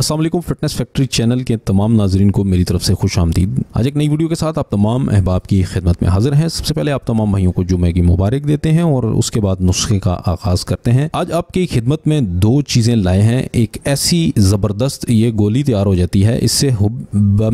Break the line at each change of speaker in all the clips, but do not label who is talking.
असल fitness factory channel के तमाम नाजरन को मेरी तरफ से खुश आमदीद आज एक नई वीडियो के साथ आप तमाम अहबाब की खिदमत में हाजिर हैं सबसे पहले आप तमाम भाइयों को जुमे की मुबारक देते हैं और उसके बाद नुस्खे का आगाज़ करते हैं आज आपकी खिदमत में दो चीज़ें लाए हैं एक ऐसी ज़बरदस्त ये गोली तैयार हो जाती है इससे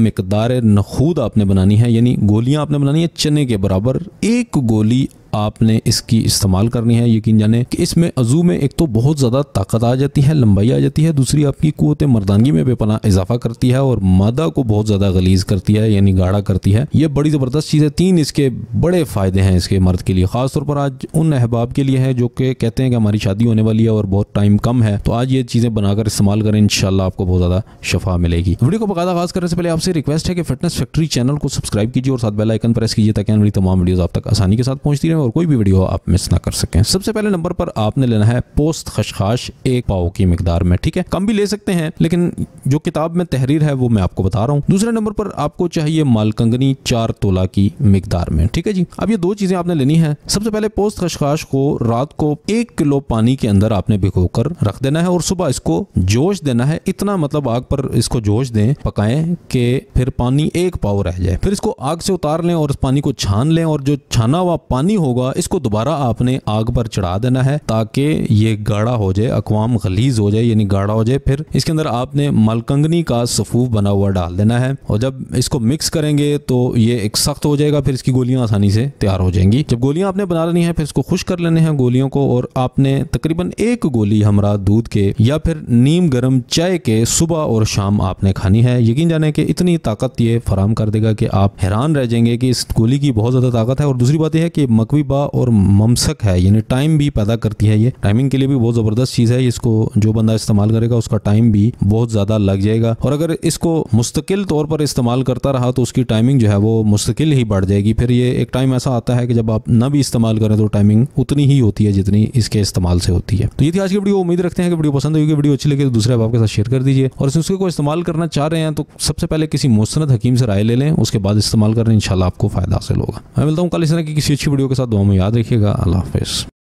मकदार नखूद आपने बनानी है यानी गोलियाँ आपने बनानी है चने के बराबर एक गोली आपने इसकी इस्तेमाल करनी है यकीन जाने कि इसमें अजू में एक तो बहुत ज़्यादा ताकत आ जाती है लंबाई आ जाती है दूसरी आपकी कुत मर्दानगी में बेपना इजाफा करती है और मादा को बहुत ज़्यादा गलीज करती है यानी गाढ़ा करती है ये बड़ी ज़बरदस्त चीज़ है तीन इसके बड़े फ़ायदे हैं इसके मर्द के लिए ख़ासतौर पर आज उन अहबाब के लिए है जो कि कहते हैं कि हमारी शादी होने वाली है और बहुत टाइम कम है तो आज ये चीज़ें बनाकर इस्तेमाल करें इन आपको बहुत ज़्यादा शफा मिलेगी वीडियो को बकायदा खास करने से पहले आपसे रिक्वेस्ट है कि फिटनेस फैक्ट्री चैनल को सब्सक्राइब कीजिए और साथ बेल आइकन प्रेस कीजिए ताकि हमारी तमाम वीडियोज़ आप तक आसानी के साथ पहुँचती रहे और कोई भी वीडियो आप मिस ना कर सकें सबसे पहले नंबर पर आपने लेना है पोस्त खशखाश एक पाओ की मकदार में ठीक है कम भी ले सकते हैं लेकिन जो किताब में तहरीर है वो मैं आपको बता रहा हूँ दूसरे नंबर पर आपको चाहिए मालकंगनी चार तोला की मकदार में ठीक है जी अब ये दो चीजें आपने लेनी है सबसे पहले पोस्त खशखाश को रात को एक किलो पानी के अंदर आपने भिगो रख देना है और सुबह इसको जोश देना है इतना मतलब आग पर इसको जोश दें पकाएं कि फिर पानी एक पाव रह जाए फिर इसको आग से उतार लें और इस पानी को छान लें और जो छाना हुआ पानी होगा इसको दोबारा आपने आग पर चढ़ा देना है ताकि ये गाढ़ा हो जाए अकवाम गलीज हो जाए यानी गाढ़ा हो जाए फिर इसके अंदर आपने इस्तेमाल कंगनी का सफूफ बना हुआ डाल देना है और जब इसको मिक्स करेंगे तो ये एक सख्त हो जाएगा फिर इसकी गोलियां आसानी से तैयार हो जाएंगी जब गोलियां आपने बना लेनी है फिर इसको खुश कर लेने हैं गोलियों को और आपने तकरीबन एक गोली हमरा दूध के या फिर नीम गर्म चाय के सुबह और शाम आपने खानी है यकीन जाने की इतनी ताकत ये फराम कर देगा कि आप हैरान रह जाएंगे कि इस गोली की बहुत ज़्यादा ताकत है और दूसरी बात यह है कि मकवीबा और ममसक है यानी टाइम भी पैदा करती है ये टाइमिंग के लिए भी बहुत ज़बरदस्त चीज़ है इसको जो बंदा इस्तेमाल करेगा उसका टाइम भी बहुत ज़्यादा लग जाएगा और अगर इसको मुस्तकिल तौर पर इस्तेमाल करता रहा तो उसकी टाइमिंग जो है वो मुस्तकिल ही बढ़ जाएगी फिर ये एक टाइम ऐसा आता है कि जब आप ना भी इस्तेमाल करें तो टाइमिंग उतनी ही होती है जितनी इसके इस्तेमाल से होती है तो ये थी आज की वीडियो उम्मीद रखते हैं कि वीडियो पसंद होगी वीडियो अच्छी लगी तो दूसरे आपके साथ शेयर कर दीजिए और उसके को इस्तेमाल करना चाह रहे हैं तो सबसे पहले किसी मुस्त हकीम से राय ले लें उसके बाद इस्तेमाल करें इंशाल्लाह आपको फायदा हासिल होगा मैं मिलता हूँ कल इस तरह की किसी अच्छी वीडियो के साथ दो में याद रखिएगा अल्लाह हाफिज़